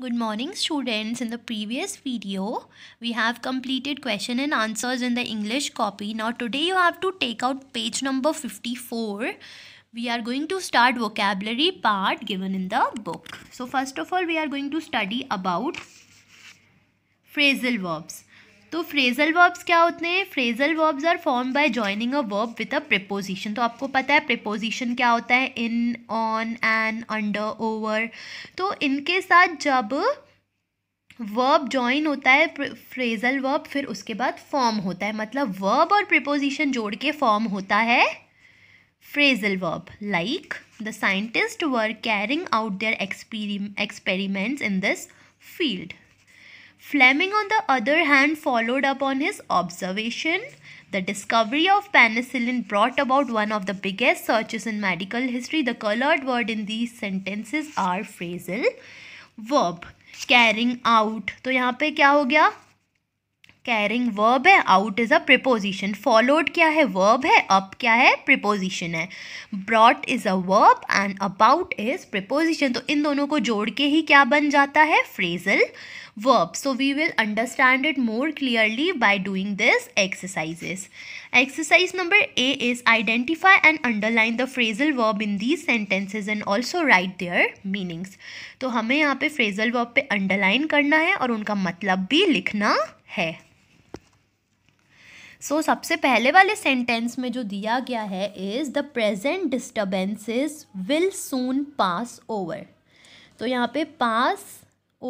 Good morning students. In the previous video, we have completed question and answers in the English copy. Now today you have to take out page number 54. We are going to start vocabulary part given in the book. So first of all, we are going to study about phrasal verbs. तो phrasal verbs क्या होते हैं phrasal verbs are form by joining a verb with a preposition तो आपको पता है preposition क्या होता है in on an under over तो इनके साथ जब वर्ब जॉइन होता है फ्रेजल वर्ब फिर उसके बाद फॉर्म होता है मतलब वर्ब और प्रिपोजिशन जोड़ के फॉर्म होता है phrasal verb like the scientist were carrying out their experiments in this field Fleming, on the other hand, followed up on his observation. The discovery of penicillin brought about one of the biggest searches in medical history. The colored word in these sentences are phrasal verb. Carrying out. तो यहाँ पे क्या हो गया carrying verb है out is a preposition followed क्या है verb है अप क्या है प्रिपोजिशन है brought is a verb and about is preposition तो इन दोनों को जोड़ के ही क्या बन जाता है phrasal verb so we will understand it more clearly by doing this exercises exercise number A is identify and underline the phrasal verb in these sentences and also write their meanings तो हमें यहाँ पे phrasal verb पे underline करना है और उनका मतलब भी लिखना है सो so, सबसे पहले वाले सेंटेंस में जो दिया गया है is the present disturbances will soon pass over तो यहाँ पे पास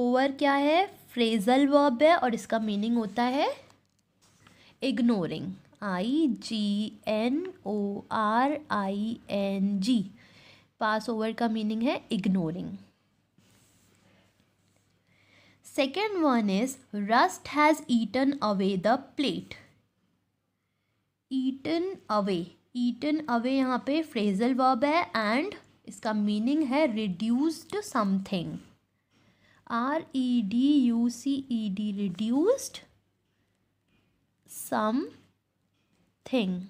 ओवर क्या है फ्रेजल वर्ब है और इसका मीनिंग होता है ignoring I G N O R I N G pass over का मीनिंग है ignoring second one is rust has eaten away the plate eaten away eaten away यहाँ पे फ्रेजल वर्ब है एंड इसका मीनिंग है reduced something R E D U C E D reduced something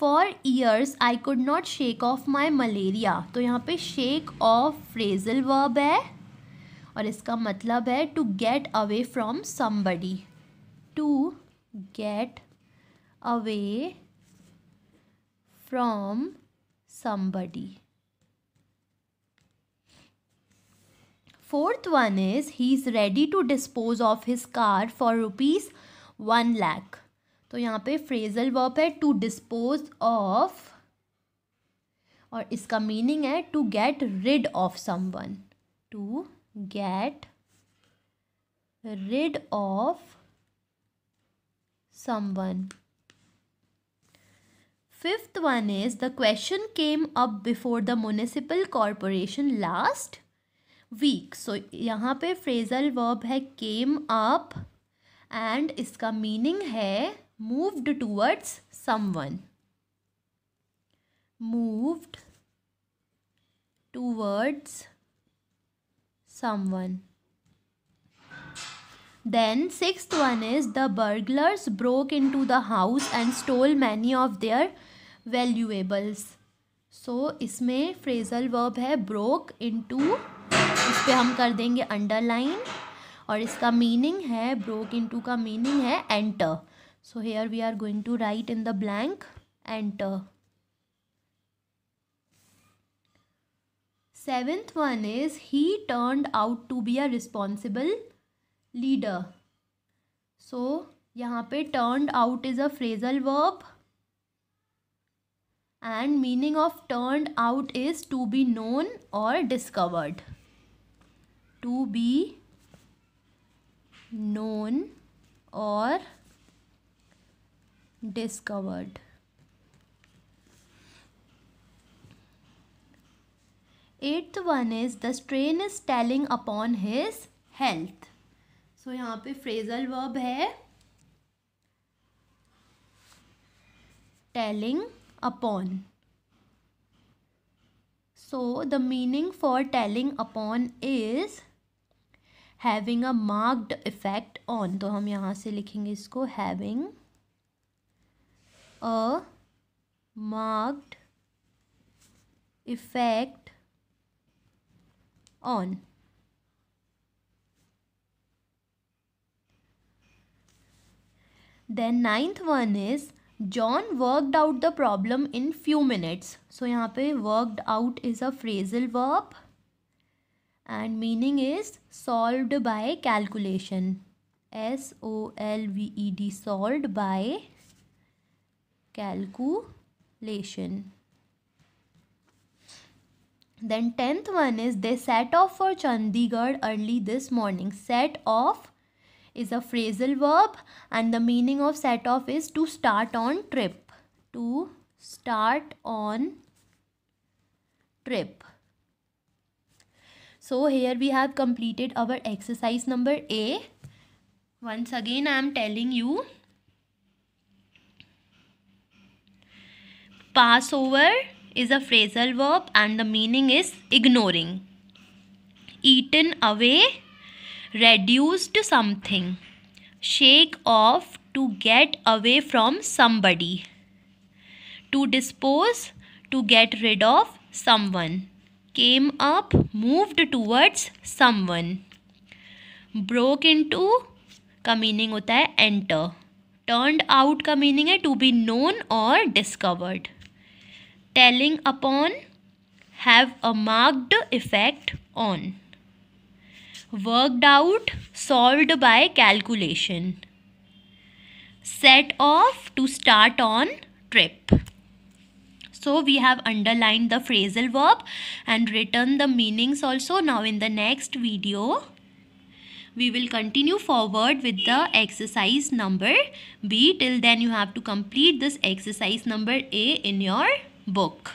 for years I could not shake off my malaria तो यहाँ पे shake of phrasal verb है और इसका मतलब है to get away from somebody to get away from somebody fourth one is he is ready to dispose of his car for rupees one lakh तो यहाँ पे फ्रेजल वर्ब है टू डिस्पोज ऑफ और इसका मीनिंग है to get rid of someone to get rid of someone. Fifth one is the question came up before the municipal corporation last week. So yahan pe phrasal verb hai came up and iska meaning hai moved towards someone. Moved towards someone. Then sixth one is the burglars broke into the house and stole many of their valuables. So इसमें phrasal verb है broke into इस पर हम कर देंगे underline और इसका meaning है ब्रोक इनटू का मीनिंग है enter so here we are going to write in the blank enter seventh one is he turned out to be a responsible Leader, so यहाँ पे out is a phrasal verb, and meaning of turned out is to be known or discovered to be known or discovered eighth one is the strain is telling upon his health सो तो यहाँ पे phrasal verb है telling upon so the meaning for telling upon is having a marked effect on तो हम यहाँ से लिखेंगे इसको having a marked effect on Then ninth one is John worked out the problem in few minutes. So, यहाँ पे out is a phrasal verb, and meaning is solved by calculation s o l v e d solved by calculation then 10th one is they set off for chandigarh early this morning set off is a phrasal verb and the meaning of set off is to start on trip. To start on trip. So here we have completed our exercise number A. Once again I am telling you. Passover is a phrasal verb and the meaning is ignoring. Eaten away reduce to something shake off to get away from somebody to dispose to get rid of someone came up moved towards someone broke into का meaning होता है turned out out का meaning to be known or discovered, telling upon have a marked effect on worked out, solved by calculation. Set off to start on trip. So we have underlined the phrasal verb and written the meanings also. Now in the next video, we will continue forward with the exercise number B. Till then you have to complete this exercise number A in your book.